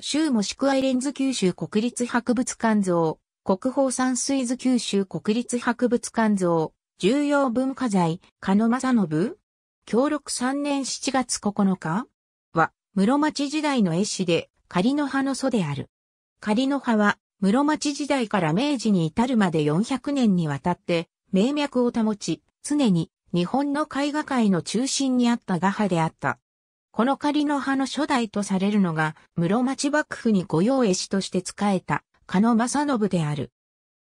州も宿愛アイレンズ九州国立博物館像、国宝山水図九州国立博物館像、重要文化財、加野正信協力3年7月9日は、室町時代の絵師で、仮の葉の祖である。仮の葉は、室町時代から明治に至るまで400年にわたって、名脈を保ち、常に日本の絵画界の中心にあった画派であった。この仮の葉の初代とされるのが、室町幕府に御用絵師として仕えた、加野正信である。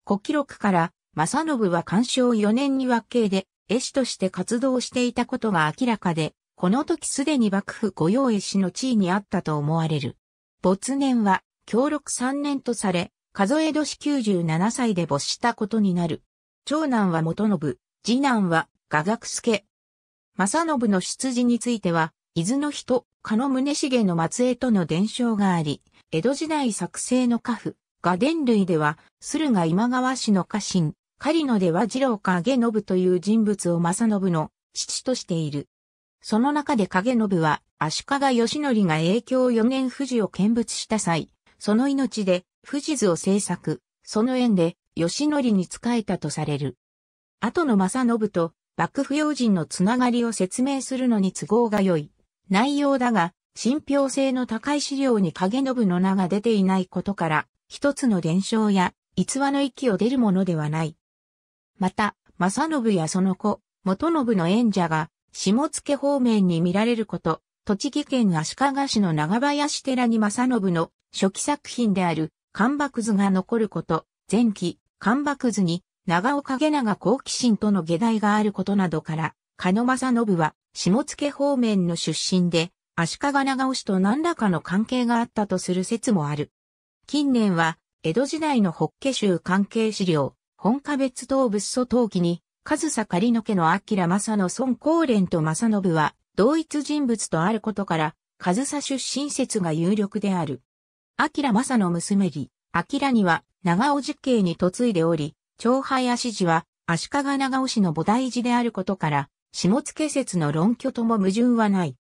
古記録から、正信は干渉4年に和慶で、絵師として活動していたことが明らかで、この時すでに幕府御用絵師の地位にあったと思われる。没年は、協力3年とされ、数え年97歳で没したことになる。長男は元信、次男は雅楽助。正信の出自については、伊豆の人、加野宗茂の末裔との伝承があり、江戸時代作成の家父、画伝類では、駿河今川氏の家臣、狩野では二郎影信という人物を正信の父としている。その中で影信は、足利義則が影響4年富士を見物した際、その命で富士図を制作、その縁で義則に仕えたとされる。後の正信と幕府要人のつながりを説明するのに都合が良い。内容だが、信憑性の高い資料に影信の名が出ていないことから、一つの伝承や逸話の域を出るものではない。また、正信やその子、元信の演者が、下野方面に見られること、栃木県足利市の長林寺に正信の初期作品である、関白図が残ること、前期、関白図に、長岡下長好奇心との下題があることなどから、加野正信は、下野方面の出身で、足利長尾氏と何らかの関係があったとする説もある。近年は、江戸時代の北家州関係資料、本家別動物祖陶器に、上総狩野家の明正の孫光連と正信は、同一人物とあることから、上総出身説が有力である。明正の娘に、明には、長尾実刑に嫁いでおり、長輩足寺は、足利長尾氏の菩提寺であることから、下付説の論拠とも矛盾はない。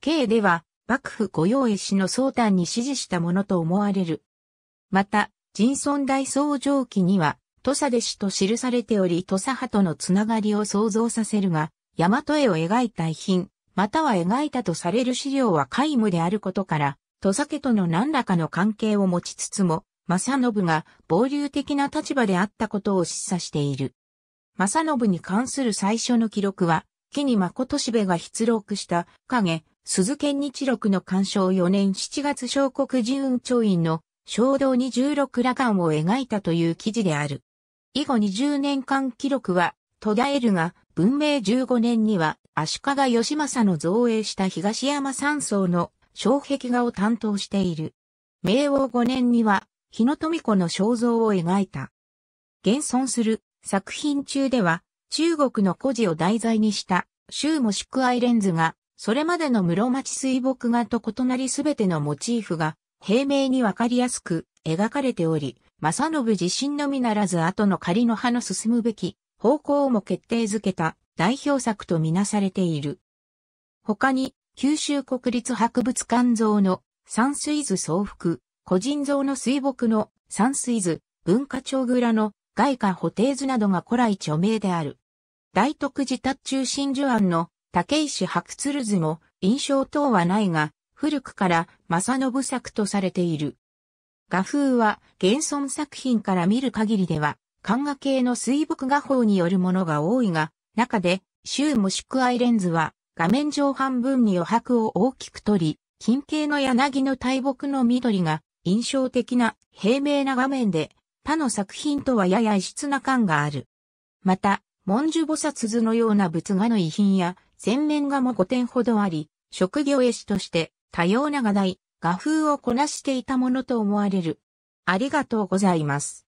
K では、幕府御用絵師の相談に指示したものと思われる。また、人尊大僧上記には、土佐弟子と記されており土佐派とのつながりを想像させるが、大和絵を描いた遺品、または描いたとされる資料は皆無であることから、土佐家との何らかの関係を持ちつつも、正信が暴流的な立場であったことを示唆している。正信に関する最初の記録は、木に誠しべが出録した影、鈴剣日録の鑑賞4年7月小国寺雲長院の衝動に十6羅漢を描いたという記事である。以後20年間記録は途絶えるが、文明15年には足利義政の造営した東山山荘の障壁画を担当している。明王5年には、日野富子の肖像を描いた。現存する作品中では、中国の古事を題材にした州も宿愛レンズが、それまでの室町水墨画と異なりすべてのモチーフが、平明にわかりやすく描かれており、正信自身のみならず後の仮の葉の進むべき方向をも決定づけた代表作とみなされている。他に、九州国立博物館像の山水図総服、個人像の水墨の山水図、文化庁蔵の外貨補定図などが古来著名である。大徳寺達中心樹案の竹石白鶴図も印象等はないが、古くから正信作とされている。画風は現存作品から見る限りでは、漢画系の水墨画法によるものが多いが、中で、周も宿愛レンズは、画面上半分に余白を大きく取り、近景の柳の大木の緑が印象的な平明な画面で、他の作品とはやや異質な感がある。また、文殊菩薩図のような仏画の遺品や、洗面画も5点ほどあり、職業絵師として多様な画題、画風をこなしていたものと思われる。ありがとうございます。